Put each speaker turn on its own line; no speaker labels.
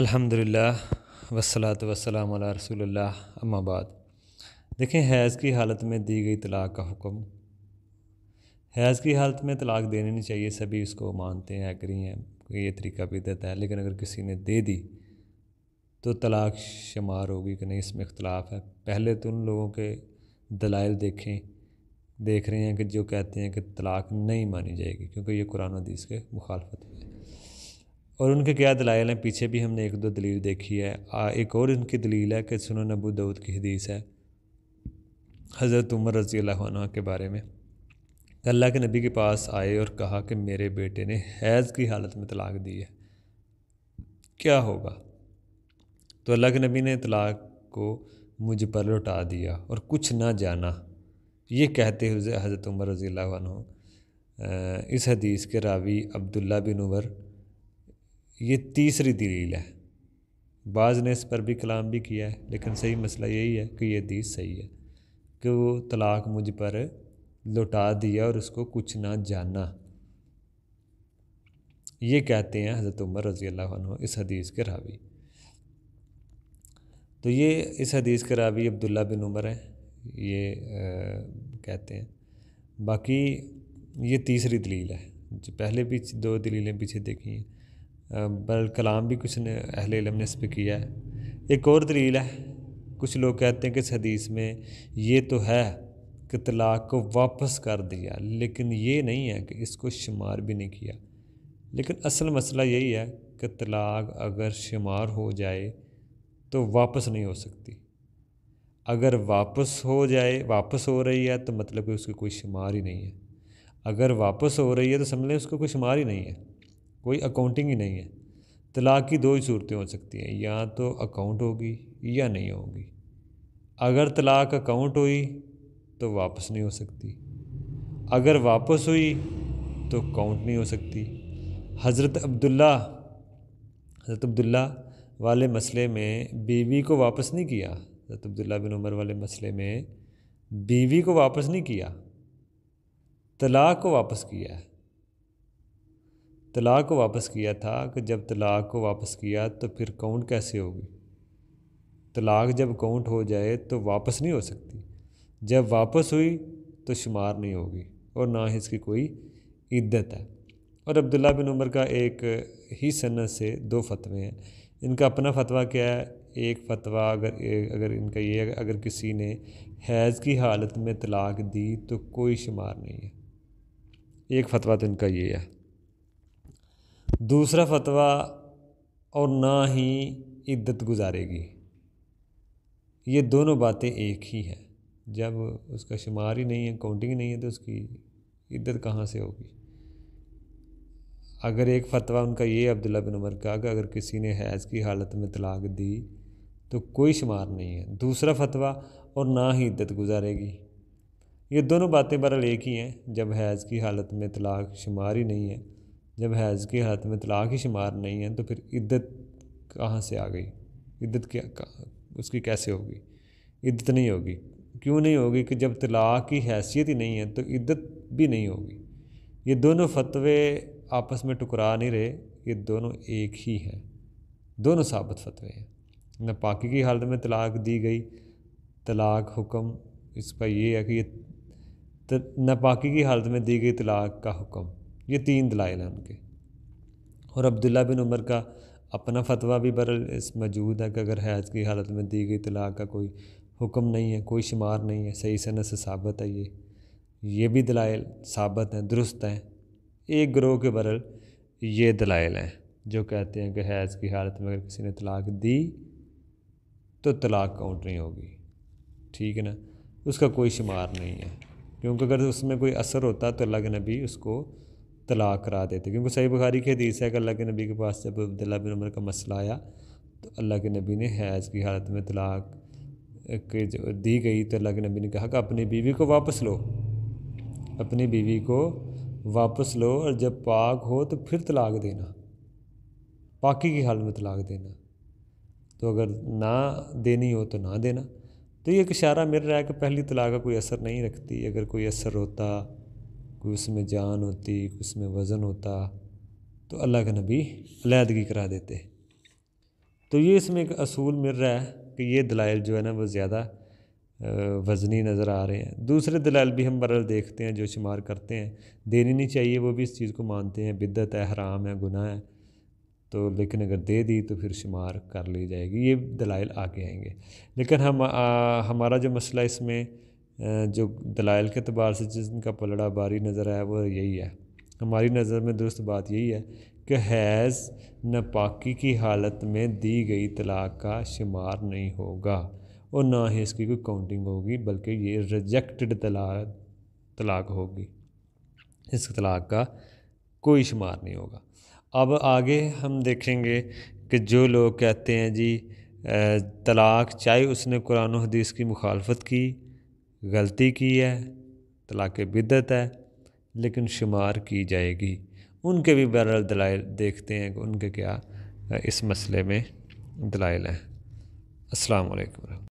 अल्हम्दुलिल्लाह वसलात वसलाम रसूलुल्लाह अम्माबाद देखें हैज़ की हालत में दी गई तलाक़ का हुक्म हैज़ की हालत में तलाक़ देनी नहीं चाहिए सभी इसको मानते हैं एग्री हैं कि ये तरीका भी देता है लेकिन अगर किसी ने दे दी तो तलाक़ शुमार होगी कि नहीं इसमें इख्तलाफ है पहले तो उन लोगों के दलाइल देखें देख रहे हैं कि जो कहते हैं कि तलाक़ नहीं मानी जाएगी क्योंकि ये कुरान हदीस के मुखालफत है और उनके क्या दलाइल हैं पीछे भी हमने एक दो दलील देखी है एक और इनकी दलील है कि सुनो नबू दाऊद की हदीस है हज़रत उमर रज़ी अल्लाह के बारे में अल्लाह के नबी के पास आए और कहा कि मेरे बेटे ने हैज़ की हालत में तलाक दी है क्या होगा तो अल्लाह के नबी ने तलाक को मुझ पर लौटा दिया और कुछ ना जाना ये कहते हुए हज़रत उमर रज़ी अल्लाह इस हदीस के रावी अब्दुल्ला बिन उमर ये तीसरी दलील है बाज़ ने इस पर भी कलाम भी किया है लेकिन सही मसला यही है कि ये हदीस सही है कि वो तलाक मुझ पर लौटा दिया और उसको कुछ ना जाना ये कहते हैं हज़रत उमर रज़ी अल्लाह इस हदीस के रावी तो ये इस हदीस के रावी अब्दुल्ला बिन उमर हैं ये आ, कहते हैं बाकी ये तीसरी दलील है जो पहले भी दो दलीलें पीछे देखी हैं बल कलाम भी कुछ ने अहल इलम ने इस पर किया है एक और दलील है कुछ लोग कहते हैं कि इस हदीस में ये तो है कि तलाक को वापस कर दिया लेकिन ये नहीं है कि इसको शुमार भी नहीं किया लेकिन असल मसला यही है कि तलाक अगर शुमार हो जाए तो वापस नहीं हो सकती अगर वापस हो जाए वापस हो रही है तो मतलब कि उसकी कोई शुमार ही नहीं है अगर वापस हो रही है तो समझ लें उसको कोई शुमार ही नहीं है कोई अकाउंटिंग ही नहीं है तलाक़ की दो ही सूरतें हो सकती हैं या तो अकाउंट होगी या नहीं होगी अगर तलाक अकाउंट हुई तो वापस नहीं हो सकती अगर वापस हुई तो काउंट नहीं हो सकती हज़रत अब्दुल्ला हज़रत अब्दुल्ला वाले मसले में बीवी को वापस नहीं किया हज़रत अब्दुल्ला बिन उमर वाले मसले में बीवी को वापस नहीं किया तलाक को वापस किया है तलाक़ को वापस किया था कि जब तलाक़ को वापस किया तो फिर काउंट कैसे होगी तलाक़ जब काउंट हो जाए तो वापस नहीं हो सकती जब वापस हुई तो शुमार नहीं होगी और ना ही इसकी कोई इद्दत है और अब्दुल्ला बिन उमर का एक ही सनत से दो फतवे हैं इनका अपना फतवा क्या है एक फतवा अगर अगर इनका ये अगर किसी ने हैज़ की हालत में तलाक दी तो कोई शुमार नहीं है एक फतवा तो इनका ये है दूसरा फतवा और ना ही इद्दत गुजारेगी ये दोनों बातें एक ही हैं जब उसका शुमार ही नहीं है काउंटिंग नहीं है तो उसकी इद्दत कहाँ से होगी अगर एक फ़तवा उनका ये अब्दुल्ला बिन उमर का कि अगर किसी ने हैज़ की हालत में तलाक दी तो कोई शुमार नहीं है दूसरा फतवा और ना ही इद्दत गुजारेगी ये दोनों बातें बहरहाल एक ही हैं जब हैज़ की हालत में तलाक शुमार ही नहीं है जब हैज़ के हाथ में तलाक ही शुमार नहीं है तो फिर इद्दत कहाँ से आ गई इद्दत क्या उसकी कैसे होगी इद्दत नहीं होगी क्यों नहीं होगी कि जब तलाक की हैसियत ही नहीं है तो इद्दत भी नहीं होगी ये दोनों फतवे आपस में टुकरा नहीं रहे ये दोनों एक ही हैं दोनों साबित फतवे हैं न पाकि की हालत में तलाक दी गई तलाक हुक्म इसका ये है कि ये नापाकी की हालत में दी गई तलाक का हुक्म ये तीन दलाइल हैं उनके और अब्दुल्ला बिन उमर का अपना फतवा भी बरल इस मौजूद है कि अगर हैज़ की हालत में दी गई तलाक का कोई हुक्म नहीं है कोई शुमार नहीं है सही सन से साबित है ये ये भी दलाइल साबित हैं दुरुस्त हैं एक ग्रोह के बरल ये दलाइल हैं जो कहते हैं कि हैज़ की हालत में अगर किसी ने तलाक दी तो तलाक काउंट नहीं होगी ठीक है ना उसका कोई शुमार नहीं है क्योंकि अगर उसमें कोई असर होता तो अल्लाह के नबी उसको तलाक़ करा देते क्योंकि सही बुखारी की हदीस है कि अल्लाह के नबी के पास जब अब्दुल्ला बिन उमर का मसला आया तो अल्लाह के नबी ने हैज़ की हालत में तलाक के जो दी गई तो अल्लाह के नबी ने कहा कि अपनी बीवी को वापस लो अपनी बीवी को वापस लो और जब पाक हो तो फिर तलाक देना पाकि की हालत में तलाक देना तो अगर ना देनी हो तो ना देना तो ये इशारा मिल रहा है कि पहली तलाक का कोई असर नहीं रखती अगर कोई असर होता कोई उसमें जान होती कोई उसमें वज़न होता तो अल्लाह के नबी अलीहदगी करा देते तो ये इसमें एक असूल मिल रहा है कि ये दलाइल जो है ना वो ज़्यादा वज़नी नज़र आ रहे हैं दूसरे दलाइल भी हम बरल देखते हैं जो शुमार करते हैं देनी नहीं चाहिए वो भी इस चीज़ को मानते हैं बिद्दत है हराम है गुनाह है तो लेकिन अगर दे दी तो फिर शुमार कर ली जाएगी ये दलाइल आगे आएंगे लेकिन हम आ, हमारा जो मसला इसमें जो दलाइल के अतबार से जिनका पलड़ा बारी नज़र आया वो यही है हमारी नज़र में दुरुस्त बात यही है कि हैज़ नापाकी की हालत में दी गई तलाक का शुमार नहीं होगा और ना ही इसकी कोई काउंटिंग होगी बल्कि ये रिजेक्टेड तलाक तलाक होगी इस तलाक का कोई शुमार नहीं होगा अब आगे हम देखेंगे कि जो लोग कहते हैं जी तलाक चाहे उसने कुरान हदीस की मुखालफत की गलती की है तलाक बिदत है लेकिन शुमार की जाएगी उनके भी बहरल दलाइल देखते हैं कि उनके क्या इस मसले में दलाइल हैं अस्सलाम